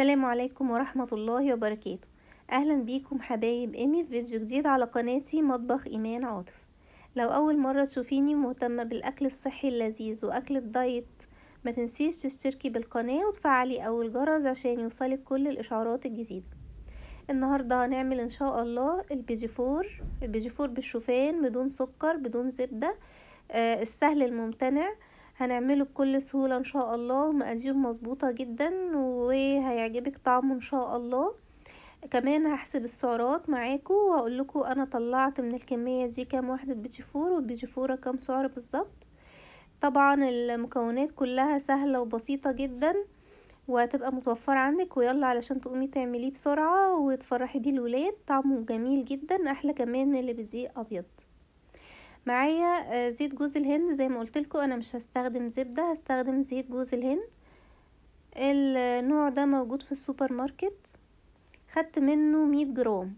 السلام عليكم ورحمة الله وبركاته أهلا بيكم حبايب إيمي في فيديو جديد على قناتي مطبخ إيمان عاطف لو أول مرة تشوفيني مهتمة بالأكل الصحي اللذيذ وأكل الدايت ما تنسيش تشتركي بالقناة وتفعلي أول جرس عشان يوصلك كل الإشعارات الجديدة النهاردة هنعمل إن شاء الله البيجيفور البيجيفور بالشوفان بدون سكر بدون زبدة آه، السهل الممتنع هنعمله بكل سهولة ان شاء الله مقادير مظبوطة جدا وهيعجبك طعمه ان شاء الله كمان هحسب السعرات معاكم واقول لكم انا طلعت من الكمية دي كام وحدة بيجيفور والبيجيفورة كام سعر بالظبط طبعا المكونات كلها سهلة وبسيطة جدا وهتبقى متوفرة عندك ويلا علشان تقومي تعمليه بسرعة وتفرحي بيه الولاد طعمه جميل جدا احلى كمان اللي بيضيق ابيض معايا آه، زيت جوز الهند زي ما قلت لكم انا مش هستخدم زبده هستخدم زيت جوز الهند النوع ده موجود في السوبر ماركت خدت منه مية جرام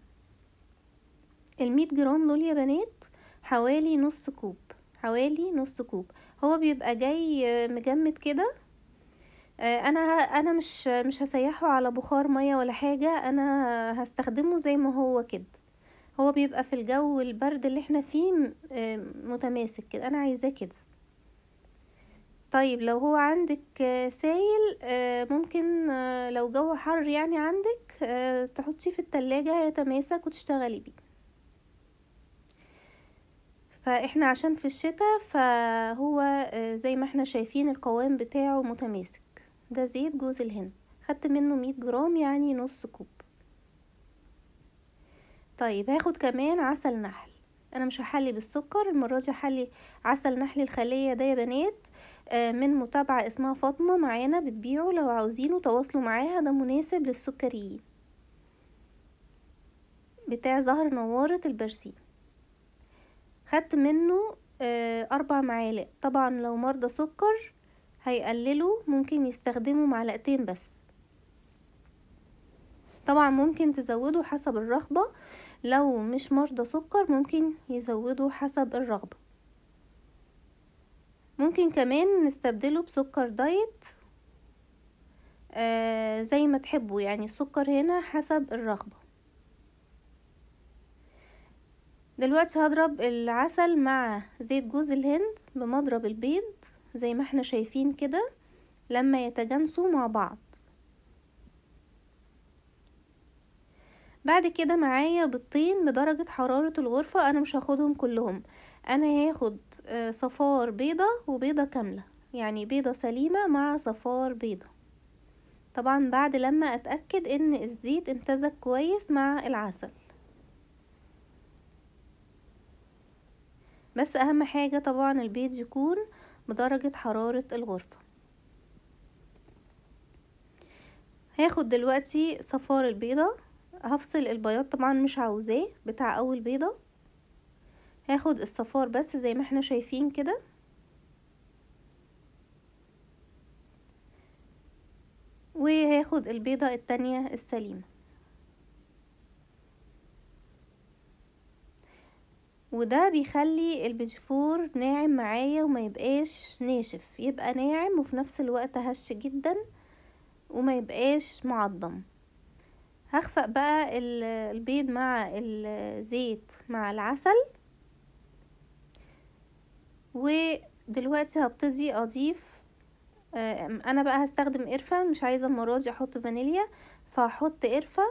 المية جرام دول يا بنات حوالي نص كوب حوالي نص كوب هو بيبقى جاي آه، مجمد كده آه، انا انا مش مش هسيحه على بخار ميه ولا حاجه انا هستخدمه زي ما هو كده هو بيبقى في الجو البرد اللي احنا فيه متماسك كده انا عايزاه كده طيب لو هو عندك آه، سايل آه، ممكن آه، لو جو حر يعني عندك تحطيه في التلاجة هيتماسك وتشتغلي بيه فاحنا عشان في الشتاء فهو زي ما احنا شايفين القوام بتاعه متماسك ده زيت جوز الهند خدت منه مية جرام يعني نص كوب طيب هاخد كمان عسل نحل انا مش هحلي بالسكر المره دي هحلي عسل نحل الخليه ده يا بنات آه، من متابعه اسمها فاطمه معانا بتبيعه لو عاوزينه تواصلوا معاها ده مناسب للسكريين بتاع زهر نواره البرسيم خدت منه آه، اربع معالق طبعا لو مرضى سكر هيقللوا ممكن يستخدموا معلقتين بس طبعا ممكن تزودوا حسب الرغبة لو مش مرضى سكر ممكن يزودوا حسب الرغبة ممكن كمان نستبدله بسكر دايت آه زي ما تحبوا يعني السكر هنا حسب الرغبة دلوقتي هضرب العسل مع زيت جوز الهند بمضرب البيض زي ما احنا شايفين كده لما يتجانسوا مع بعض بعد كده معايا بيضتين بدرجة حرارة الغرفة انا مش هاخدهم كلهم انا هاخد آه، صفار بيضة وبيضة كاملة يعني بيضة سليمة مع صفار بيضة طبعا بعد لما اتأكد ان الزيت امتزج كويس مع العسل بس اهم حاجة طبعا البيض يكون بدرجة حرارة الغرفة هاخد دلوقتي صفار البيضة هفصل البياض طبعا مش عاوزاه بتاع اول بيضة هاخد الصفار بس زي ما احنا شايفين كده وهاخد البيضة التانية السليمة وده بيخلي البيجفور ناعم معايا وما يبقاش ناشف يبقى ناعم وفي نفس الوقت هش جدا وما يبقاش معضم هخفق بقى البيض مع الزيت مع العسل ودلوقتي هبتدي اضيف انا بقى هستخدم قرفه مش عايزه المره احط فانيليا فهحط قرفه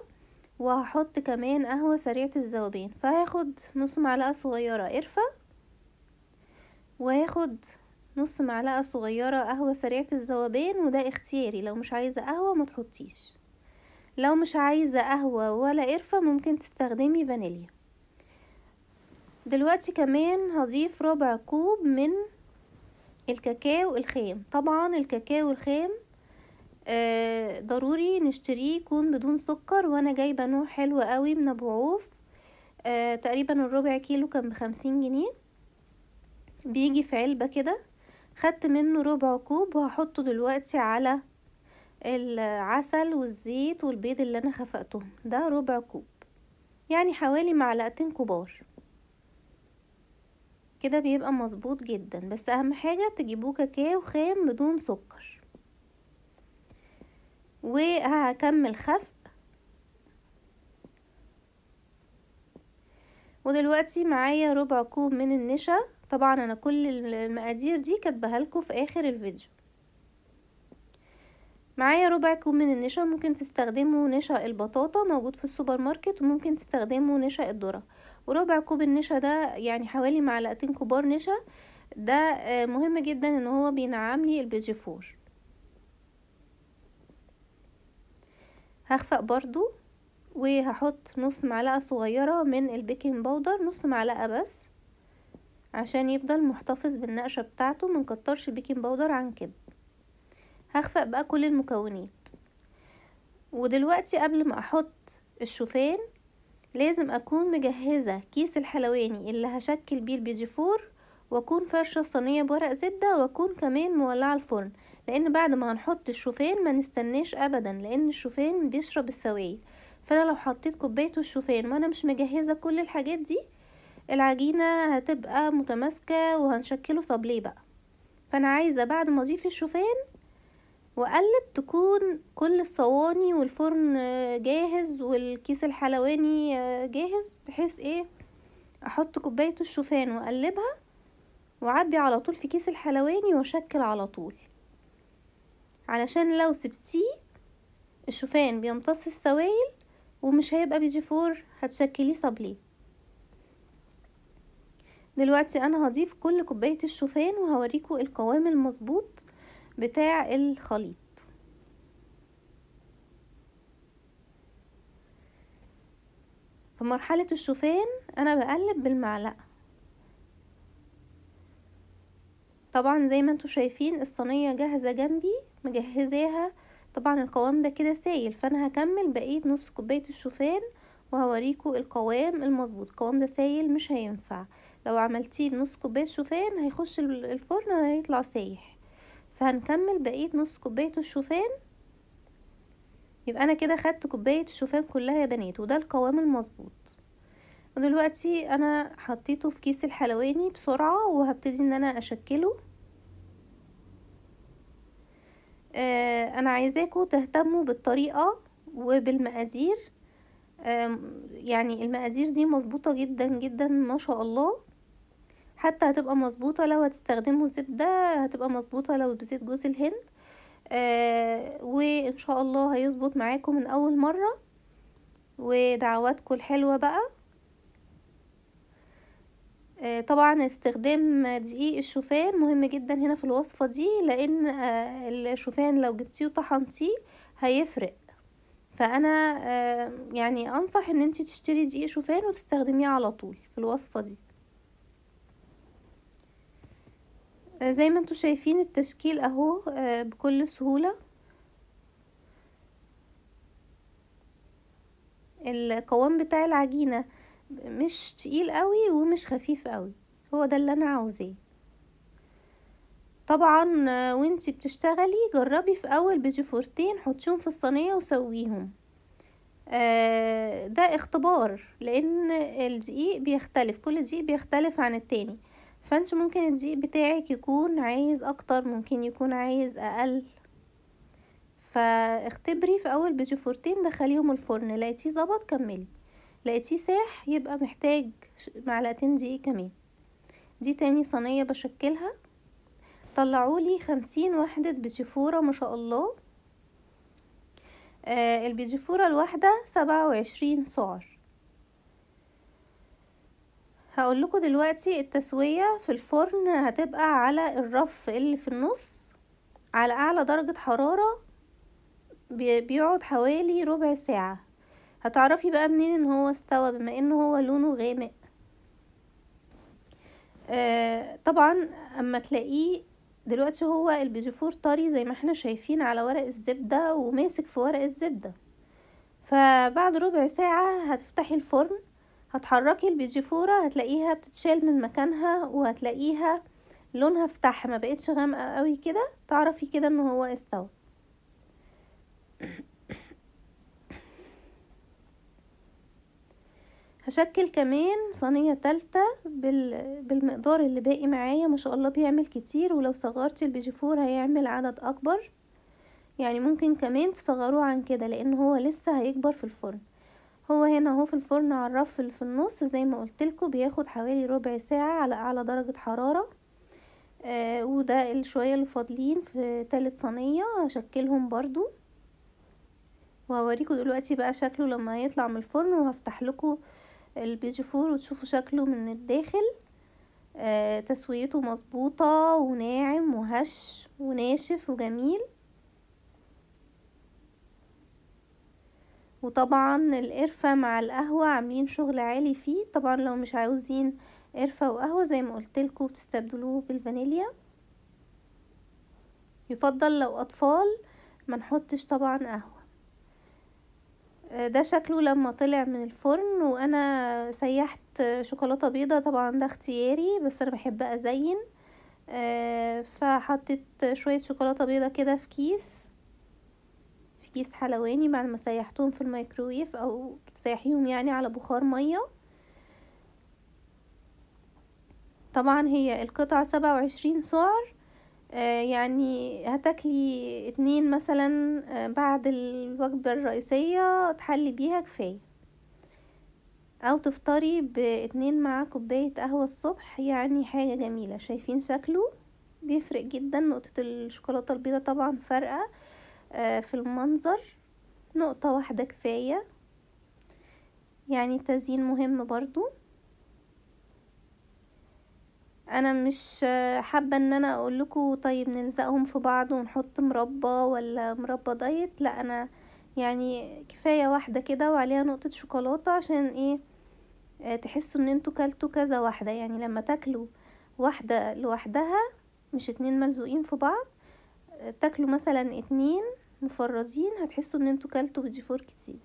وهحط كمان قهوه سريعه الذوبان فهاخد نص معلقه صغيره قرفه وهاخد نص معلقه صغيره قهوه سريعه الذوبان وده اختياري لو مش عايزه قهوه ما تحطيش لو مش عايزة قهوة ولا قرفة ممكن تستخدمي فانيليا دلوقتي كمان هضيف ربع كوب من الكاكاو الخام طبعا الكاكاو الخام آه، ضروري نشتريه يكون بدون سكر وانا جايبه نوع حلو قوي من ابو عوف آه، تقريبا الربع كيلو كان بخمسين جنيه بيجي في علبه كده خدت منه ربع كوب وهحطه دلوقتي على العسل والزيت والبيض اللي انا خفقتهم ده ربع كوب يعني حوالي معلقتين كبار كده بيبقى مظبوط جدا بس اهم حاجة تجيبوه كاكاو خام بدون سكر وهكمل خفق ودلوقتي معايا ربع كوب من النشا طبعا انا كل المقادير دي كاتبها لكم في اخر الفيديو معايا ربع كوب من النشا ممكن تستخدموا نشا البطاطا موجود في السوبر ماركت وممكن تستخدموا نشا الذرة وربع كوب النشا ده يعني حوالي معلقتين كبار نشا ده آه، مهم جدا ان هو بينعم لي البيجي فور هخفق برضو وهحط نص معلقة صغيرة من البيكنج باودر نص معلقة بس عشان يفضل محتفظ بالنقشة بتاعته منكترش البيكنج باودر عن كده هخفق بقى كل المكونات ودلوقتي قبل ما احط الشوفان لازم اكون مجهزة كيس الحلواني اللي هشكل بيه البيجي فور واكون فرشة صينية بورق زبدة واكون كمان مولعة الفرن لان بعد ما هنحط الشوفان ما نستناش ابدا لان الشوفان بيشرب السوائل فانا لو حطيت كوباية الشوفان وانا مش مجهزة كل الحاجات دي العجينة هتبقى متماسكة وهنشكله صابليه بقى فانا عايزة بعد ما اضيف الشوفان واقلب تكون كل الصواني والفرن آه، جاهز والكيس الحلواني آه، جاهز بحيث ايه احط كوبايه الشوفان واقلبها واعبي على طول في كيس الحلواني واشكل على طول علشان لو سبتيه الشوفان بيمتص السوائل ومش هيبقى بي جي فور هتشكليه صابليه دلوقتي انا هضيف كل كوبايه الشوفان وهوريكم القوام المظبوط بتاع الخليط في مرحلة الشوفان انا بقلب بالمعلقة طبعا زي ما انتم شايفين الصينية جاهزة جنبي مجهزاها طبعا القوام ده كده سايل فانا هكمل بقية نص كوباية الشوفان وهوريكو القوام المظبوط القوام ده سايل مش هينفع لو عملتيه بنص كوباية شوفان هيخش الفرن وهيطلع سايح فهنكمل بقية نص كوباية الشوفان يبقى انا كده خدت كوباية الشوفان كلها يا بنات وده القوام المظبوط ودلوقتي انا حطيته في كيس الحلواني بسرعة وهبتدي ان انا اشكله آه انا عايزاكم تهتموا بالطريقة وبالمقادير يعني المقادير دي مظبوطة جدا جدا ما شاء الله حتى هتبقى مظبوطه لو هتستخدموا زبده هتبقى مظبوطه لو بزيت جوز الهند آه وان شاء الله هيظبط معاكم من اول مره ودعواتكم الحلوه بقى آه، طبعا استخدام دقيق الشوفان مهم جدا هنا في الوصفه دي لان آه، الشوفان لو جبتيه وطحنتيه هيفرق فانا آه، يعني انصح ان انت تشتري دقيق شوفان وتستخدميه على طول في الوصفه دي زي ما انتوا شايفين التشكيل اهو آه، بكل سهولة القوام بتاع العجينة مش تقيل قوي ومش خفيف قوي هو ده اللي انا عاوزاه طبعا آه، وانتي بتشتغلي جربي في اول فورتين حطيهم في الصينية وسويهم آه، ده اختبار لان الدقيق بيختلف كل دقيق بيختلف عن التاني فانت ممكن الضيق بتاعك يكون عايز اكتر ممكن يكون عايز اقل فاختبري في اول فورتين دخليهم الفرن لقيتيه ظبط كملي لقيتيه ساح يبقى محتاج معلقتين دقيق كمان دي تاني صينيه بشكلها طلعولي خمسين وحده فورة ما شاء الله آه فورة الواحده سبعة وعشرين سعر هقول لكم دلوقتي التسوية في الفرن هتبقى على الرف اللي في النص على اعلى درجة حرارة بيقعد حوالي ربع ساعة هتعرفي بقى منين ان هو استوى بما ان هو لونه غامق آه طبعا اما تلاقيه دلوقتي هو البيجيفور طري زي ما احنا شايفين على ورق الزبدة وماسك في ورق الزبدة فبعد ربع ساعة هتفتحي الفرن هتحركي البيجيفورة هتلاقيها بتتشال من مكانها وهتلاقيها لونها افتح ما بقتش غامقة قوي كده تعرفي كده ان هو استوى هشكل كمان صينية تالتة بالمقدار اللي باقي معايا ما شاء الله بيعمل كتير ولو صغرتي البيجيفور هيعمل عدد اكبر يعني ممكن كمان تصغروه عن كده لان هو لسه هيكبر في الفرن هو هنا اهو في الفرن على الرف اللي في النص زي ما قلت بياخد حوالي ربع ساعه على اعلى درجه حراره آه وده الشويه اللي فاضلين في تالت صينيه هشكلهم برضو وهوريكم دلوقتي بقى شكله لما يطلع من الفرن وهفتح لكم البيج فور وتشوفوا شكله من الداخل آه تسويته مظبوطه وناعم وهش وناشف وجميل وطبعا القرفة مع القهوة عاملين شغل عالي فيه طبعا لو مش عاوزين قرفة وقهوة زي ما قلتلكوا بتستبدلوه بالفانيليا يفضل لو أطفال ما نحطش طبعا قهوة آه، ده شكله لما طلع من الفرن وانا سيحت شوكولاتة بيضة طبعا ده اختياري بس انا بحب ازين آه، فحطيت شوية شوكولاتة بيضة كده في كيس في كيس حلواني بعد ما سيحتهم في الميكرويف او تسيحيهم يعني على بخار ميه طبعا هي القطعة سبعة وعشرين سعر آه، يعني هتاكلي اتنين مثلا آه، بعد الوجبة الرئيسية تحلي بيها كفاية او تفطري باتنين مع كوباية قهوة الصبح يعني حاجة جميلة شايفين شكله بيفرق جدا نقطة الشوكولاتة البيضة طبعا فارقة آه، في المنظر نقطة واحدة كفاية يعني تزيين مهم برضو انا مش حابة ان انا اقول لكم طيب نلزقهم في بعض ونحط مربى ولا مربى دايت لا انا يعني كفاية واحدة كده وعليها نقطة شوكولاتة عشان ايه آه، تحسوا ان انتوا كلتوا كذا واحدة يعني لما تاكلوا واحدة لوحدها مش اتنين ملزوقين في بعض آه، تاكلوا مثلا اتنين مفرزين هتحسوا ان انتوا كلتوا فور كتير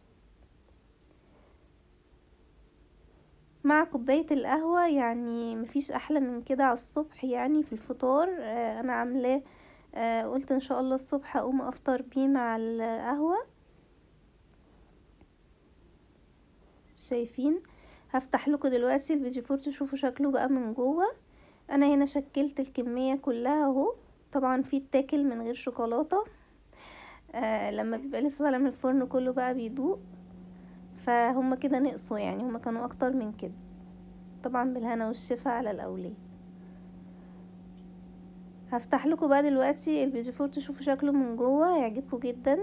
مع كوباية القهوة يعني مفيش احلى من كده على الصبح يعني في الفطار آه، انا عاملاه آه، قلت ان شاء الله الصبح اقوم افطر بيه مع القهوة شايفين هفتح لكم دلوقتي البيجي فور تشوفوا شكله بقى من جوه انا هنا شكلت الكمية كلها اهو طبعا في التاكل من غير شوكولاتة آه لما بيبقى لسه طالع من الفرن كله بقى بيدوق فهم كده نقصوا يعني هم كانوا اكتر من كده طبعا بالهنا والشفا على الاولاد هفتح لكم بقى دلوقتي البيجي فور تشوفوا شكله من جوه هيعجبكم جدا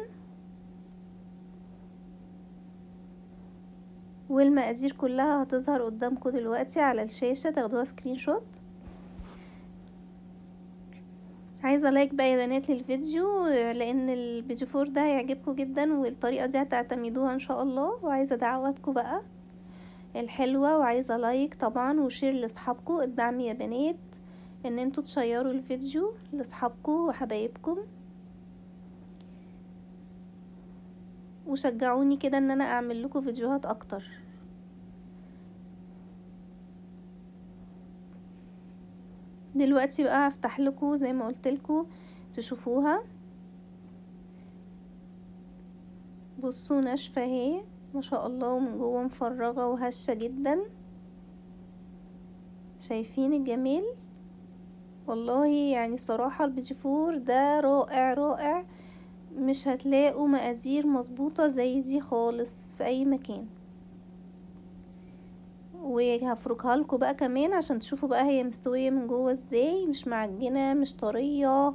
والمقادير كلها هتظهر قدامكم دلوقتي على الشاشه تاخدوها سكرين شوت عايزه لايك بقى يا بنات للفيديو لان الفيديو فور ده هيعجبكم جدا والطريقه دي هتعتمدوها ان شاء الله وعايزه دعواتكم بقى الحلوه وعايزه لايك طبعا وشير لاصحابكم الدعم يا بنات ان انتوا تشيروا الفيديو لاصحابكم وحبايبكم وشجعوني كده ان انا اعمل لكم فيديوهات اكتر دلوقتي بقى هفتح لكم زي ما قلت لكم تشوفوها بصوا ناشفه اهي ما شاء الله ومن جوه مفرغه وهشه جدا شايفين الجميل والله يعني صراحة البيجي فور ده رائع رائع مش هتلاقوا مقادير مظبوطة زي دي خالص في اي مكان وهفركها لكم بقى كمان عشان تشوفوا بقى هي مستويه من جوه ازاي مش معجنه مش طريه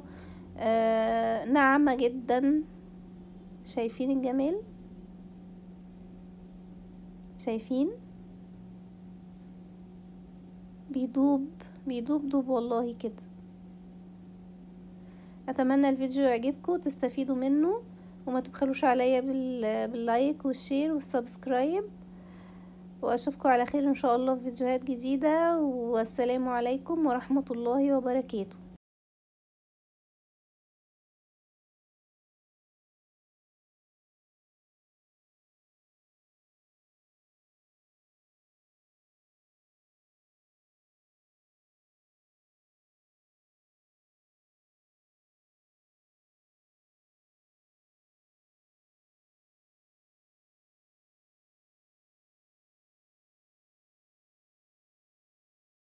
آه ناعمه جدا شايفين الجمال شايفين بيدوب بيدوب دوب والله كده اتمنى الفيديو يعجبكم وتستفيدوا منه وما تبخلوش عليا باللايك والشير والسبسكرايب واشوفكم على خير ان شاء الله في فيديوهات جديدة والسلام عليكم ورحمة الله وبركاته